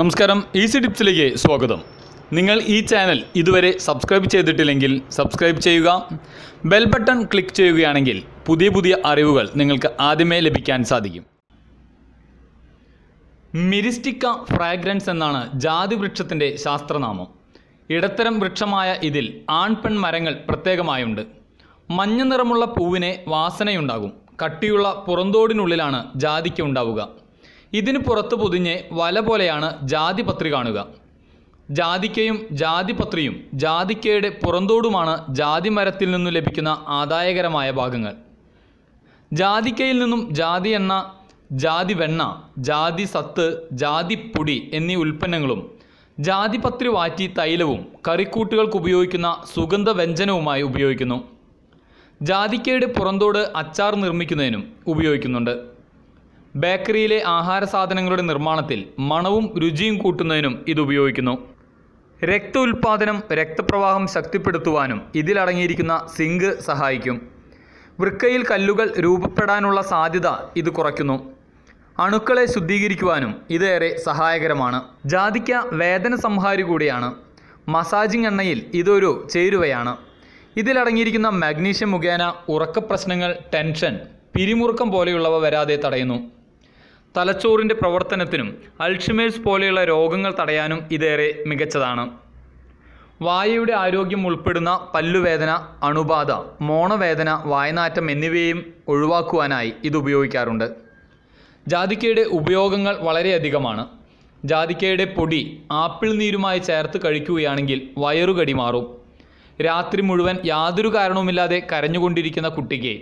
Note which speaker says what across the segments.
Speaker 1: നമസ്കാരം ഈസി ടിപ്സിലേക്ക് സ്വാഗതം നിങ്ങൾ ഈ ചാനൽ ഇതുവരെ സബ്സ്ക്രൈബ് ചെയ്തിട്ടില്ലെങ്കിൽ സബ്സ്ക്രൈബ് ചെയ്യുക ബെൽ ബട്ടൺ ക്ലിക്ക് ചെയ്യുകയാണെങ്കിൽ പുതിയ പുതിയ അറിവുകൾ നിങ്ങൾക്ക് ആദ്യമേ ലഭിക്കാൻ സാധിക്കും മിരിസ്റ്റിക്ക ഫ്രാഗ്രൻസ് എന്നാണ് ജാതി വൃക്ഷത്തിൻ്റെ ശാസ്ത്രനാമം ഇടത്തരം വൃക്ഷമായ ഇതിൽ ആൺപെൺ മരങ്ങൾ പ്രത്യേകമായുണ്ട് മഞ്ഞ നിറമുള്ള പൂവിനെ വാസനയുണ്ടാകും കട്ടിയുള്ള പുറന്തോടിനുള്ളിലാണ് ജാതിക്ക് ഉണ്ടാവുക ഇതിന് പുറത്ത് പൊതിഞ്ഞ് വല പോലെയാണ് ജാതിപത്രി കാണുക ജാതിക്കയും ജാതിപത്രിയും ജാതിക്കയുടെ പുറന്തോടുമാണ് ജാതി മരത്തിൽ നിന്നും ലഭിക്കുന്ന ആദായകരമായ ഭാഗങ്ങൾ ജാതിക്കയിൽ നിന്നും ജാതി എണ്ണ ജാതി വെണ്ണ ജാതി സത്ത് ജാതി പൊടി എന്നീ ഉൽപ്പന്നങ്ങളും ജാതിപത്രി വാറ്റി തൈലവും കറിക്കൂട്ടുകൾക്ക് ഉപയോഗിക്കുന്ന സുഗന്ധ വ്യഞ്ജനവുമായി ഉപയോഗിക്കുന്നു ജാതിക്കയുടെ പുറന്തോട് അച്ചാർ നിർമ്മിക്കുന്നതിനും ഉപയോഗിക്കുന്നുണ്ട് ബേക്കറിയിലെ ആഹാര സാധനങ്ങളുടെ നിർമ്മാണത്തിൽ മണവും രുചിയും കൂട്ടുന്നതിനും ഇത് ഉപയോഗിക്കുന്നു രക്ത ഉൽപാദനം രക്തപ്രവാഹം ശക്തിപ്പെടുത്തുവാനും ഇതിലടങ്ങിയിരിക്കുന്ന സിങ്ക് സഹായിക്കും വൃക്കയിൽ കല്ലുകൾ രൂപപ്പെടാനുള്ള സാധ്യത ഇത് കുറയ്ക്കുന്നു അണുക്കളെ ശുദ്ധീകരിക്കുവാനും ഇതേറെ സഹായകരമാണ് ജാതിക്ക വേദന സംഹാരി കൂടിയാണ് മസാജിംഗ് എണ്ണയിൽ ഇതൊരു ചേരുവയാണ് ഇതിലടങ്ങിയിരിക്കുന്ന മാഗ്നീഷ്യം മുഖേന ഉറക്കപ്രശ്നങ്ങൾ ടെൻഷൻ പിരിമുറുക്കം പോലെയുള്ളവ വരാതെ തടയുന്നു തലച്ചോറിൻ്റെ പ്രവർത്തനത്തിനും അൾഷിമേഴ്സ് പോലെയുള്ള രോഗങ്ങൾ തടയാനും ഇതേറെ മികച്ചതാണ് വായയുടെ ആരോഗ്യം ഉൾപ്പെടുന്ന പല്ലുവേദന അണുബാധ മോണവേദന വായനാറ്റം എന്നിവയും ഒഴിവാക്കുവാനായി ഇത് ഉപയോഗിക്കാറുണ്ട് ജാതിക്കയുടെ ഉപയോഗങ്ങൾ വളരെയധികമാണ് ജാതിക്കയുടെ പൊടി ആപ്പിൾ നീരുമായി ചേർത്ത് കഴിക്കുകയാണെങ്കിൽ വയറുകടി മാറും രാത്രി മുഴുവൻ യാതൊരു കാരണവുമില്ലാതെ കരഞ്ഞുകൊണ്ടിരിക്കുന്ന കുട്ടിക്ക്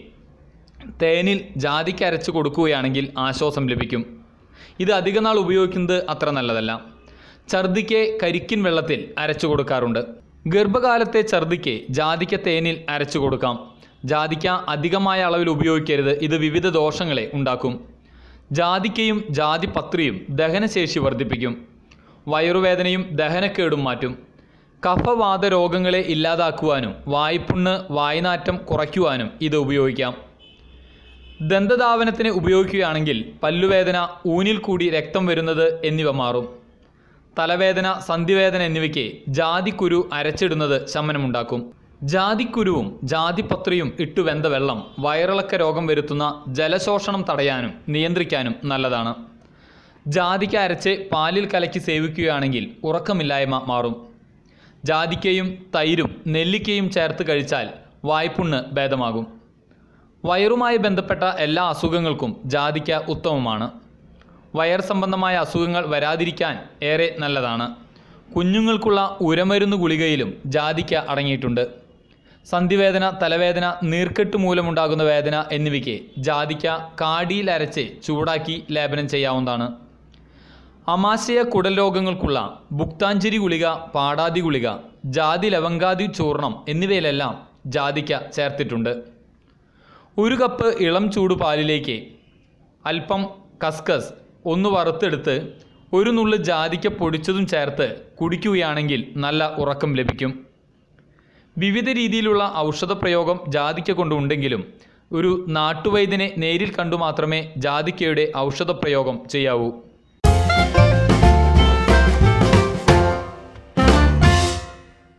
Speaker 1: തേനിൽ ജാതിക്ക് അരച്ച് കൊടുക്കുകയാണെങ്കിൽ ആശ്വാസം ലഭിക്കും ഇത് അധികനാൾ ഉപയോഗിക്കുന്നത് അത്ര നല്ലതല്ല ഛർദിക്ക് കരിക്കിൻ വെള്ളത്തിൽ അരച്ചു കൊടുക്കാറുണ്ട് ഗർഭകാലത്തെ ഛർദിക്ക് ജാതിക്ക തേനിൽ അരച്ചു കൊടുക്കാം ജാതിക്ക അധികമായ അളവിൽ ഉപയോഗിക്കരുത് ഇത് വിവിധ ദോഷങ്ങളെ ഉണ്ടാക്കും ജാതിക്കയും ജാതിപത്രിയും ദഹനശേഷി വർദ്ധിപ്പിക്കും വയറുവേദനയും ദഹനക്കേടും മാറ്റും കഫവാത രോഗങ്ങളെ ഇല്ലാതാക്കുവാനും വായ്പുണ്ണ് വായ്നാറ്റം കുറയ്ക്കുവാനും ഇത് ഉപയോഗിക്കാം ദന്തധാവനത്തിന് ഉപയോഗിക്കുകയാണെങ്കിൽ പല്ലുവേദന ഊനിൽ കൂടി രക്തം വരുന്നത് എന്നിവ മാറും തലവേദന സന്ധിവേദന എന്നിവയ്ക്ക് ജാതിക്കുരു അരച്ചിടുന്നത് ശമനമുണ്ടാക്കും ജാതിക്കുരുവും ജാതിപത്രിയും ഇട്ടുവെന്ത വെള്ളം വയറിളക്ക രോഗം വരുത്തുന്ന ജലശോഷണം തടയാനും നിയന്ത്രിക്കാനും നല്ലതാണ് ജാതിക്ക അരച്ച് പാലിൽ കലക്കി സേവിക്കുകയാണെങ്കിൽ ഉറക്കമില്ലായ്മ മാറും ജാതിക്കയും തൈരും നെല്ലിക്കയും ചേർത്ത് കഴിച്ചാൽ വായ്പുണ്ണ് ഭേദമാകും വയറുമായി ബന്ധപ്പെട്ട എല്ലാ അസുഖങ്ങൾക്കും ജാതിക്ക ഉത്തമമാണ് വയർ സംബന്ധമായ അസുഖങ്ങൾ വരാതിരിക്കാൻ ഏറെ നല്ലതാണ് കുഞ്ഞുങ്ങൾക്കുള്ള ഉരമരുന്ന് ഗുളികയിലും ജാതിക്ക അടങ്ങിയിട്ടുണ്ട് സന്ധിവേദന തലവേദന നീർക്കെട്ട് മൂലമുണ്ടാകുന്ന വേദന എന്നിവയ്ക്ക് ജാതിക്ക കാടിയിൽ അരച്ച് ചൂടാക്കി ലേപനം ചെയ്യാവുന്നതാണ് അമാശയ കുടൽ രോഗങ്ങൾക്കുള്ള ബുക്താഞ്ചിരി ഗുളിക പാടാതി ഗുളിക ജാതി ലവങ്കാതി ചൂർണം എന്നിവയിലെല്ലാം ജാതിക്ക ചേർത്തിട്ടുണ്ട് ഒരു കപ്പ് ഇളം ചൂട് പാലിലേക്ക് അല്പം കസ്കസ് ഒന്ന് വറുത്തെടുത്ത് ഒരു നുള്ളു ജാതിക്ക പൊടിച്ചതും ചേർത്ത് കുടിക്കുകയാണെങ്കിൽ നല്ല ഉറക്കം ലഭിക്കും വിവിധ രീതിയിലുള്ള ഔഷധ പ്രയോഗം ജാതിക്ക കൊണ്ടുണ്ടെങ്കിലും ഒരു നാട്ടുവൈദ്യനെ നേരിൽ കണ്ടു മാത്രമേ ജാതിക്കയുടെ ഔഷധ പ്രയോഗം ചെയ്യാവൂ